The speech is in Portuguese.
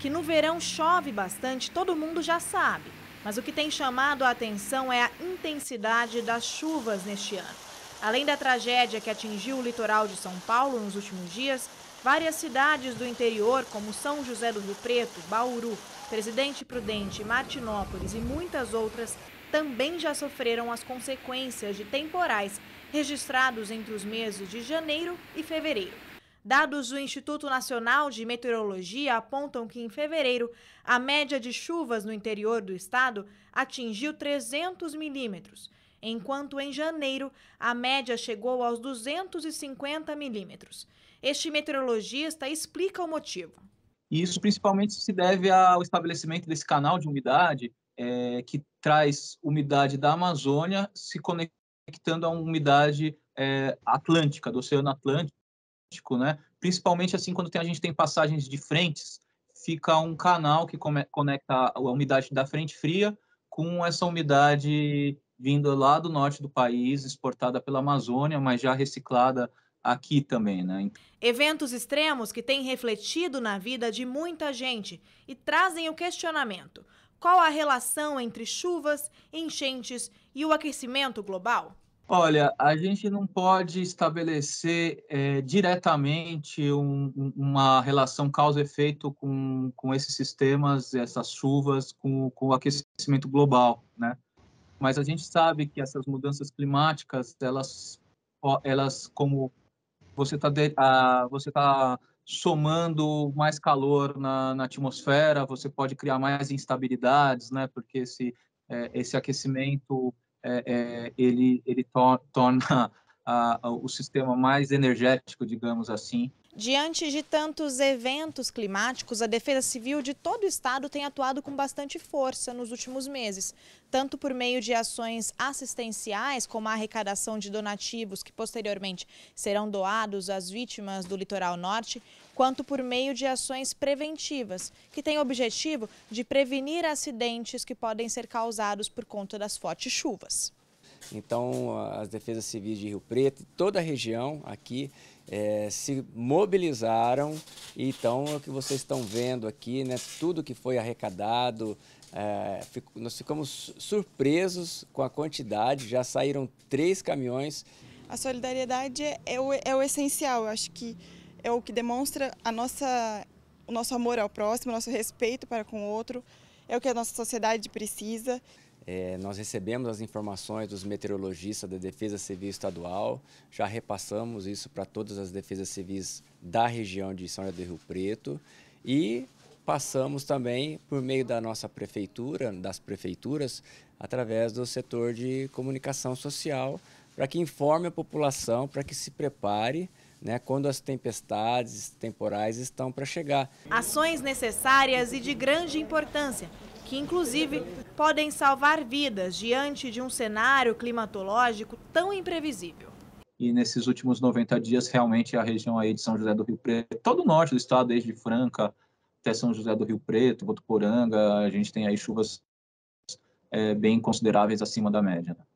Que no verão chove bastante, todo mundo já sabe. Mas o que tem chamado a atenção é a intensidade das chuvas neste ano. Além da tragédia que atingiu o litoral de São Paulo nos últimos dias, várias cidades do interior, como São José do Rio Preto, Bauru, Presidente Prudente, Martinópolis e muitas outras, também já sofreram as consequências de temporais registrados entre os meses de janeiro e fevereiro. Dados do Instituto Nacional de Meteorologia apontam que em fevereiro a média de chuvas no interior do estado atingiu 300 milímetros, enquanto em janeiro a média chegou aos 250 milímetros. Este meteorologista explica o motivo. Isso principalmente se deve ao estabelecimento desse canal de umidade, é, que traz umidade da Amazônia se conectando à umidade é, atlântica, do Oceano Atlântico né? Principalmente assim quando tem, a gente tem passagens de frentes, fica um canal que come, conecta a, a umidade da frente fria com essa umidade vindo lá do norte do país, exportada pela Amazônia, mas já reciclada aqui também, né? Eventos extremos que têm refletido na vida de muita gente e trazem o questionamento: qual a relação entre chuvas, enchentes e o aquecimento global? Olha, a gente não pode estabelecer é, diretamente um, uma relação causa-efeito com, com esses sistemas, essas chuvas, com, com o aquecimento global, né? Mas a gente sabe que essas mudanças climáticas, elas, elas como você está você tá somando mais calor na, na atmosfera, você pode criar mais instabilidades, né? Porque esse, é, esse aquecimento é, é, ele, ele torna a, a, o sistema mais energético, digamos assim, Diante de tantos eventos climáticos, a Defesa Civil de todo o Estado tem atuado com bastante força nos últimos meses, tanto por meio de ações assistenciais, como a arrecadação de donativos que posteriormente serão doados às vítimas do litoral norte, quanto por meio de ações preventivas, que têm o objetivo de prevenir acidentes que podem ser causados por conta das fortes chuvas. Então, as defesas civis de Rio Preto, toda a região aqui, é, se mobilizaram. então, é o que vocês estão vendo aqui, né, tudo que foi arrecadado, é, fico, nós ficamos surpresos com a quantidade, já saíram três caminhões. A solidariedade é, é o, é o essencial, eu acho que é o que demonstra a nossa, o nosso amor ao próximo, o nosso respeito para com o outro, é o que a nossa sociedade precisa. É, nós recebemos as informações dos meteorologistas da Defesa Civil Estadual, já repassamos isso para todas as defesas civis da região de São José do Rio Preto e passamos também por meio da nossa prefeitura, das prefeituras, através do setor de comunicação social, para que informe a população, para que se prepare né, quando as tempestades temporais estão para chegar. Ações necessárias e de grande importância que inclusive podem salvar vidas diante de um cenário climatológico tão imprevisível. E nesses últimos 90 dias, realmente a região aí de São José do Rio Preto, todo o norte do estado, desde Franca até São José do Rio Preto, Botuporanga, a gente tem aí chuvas é, bem consideráveis acima da média. Né?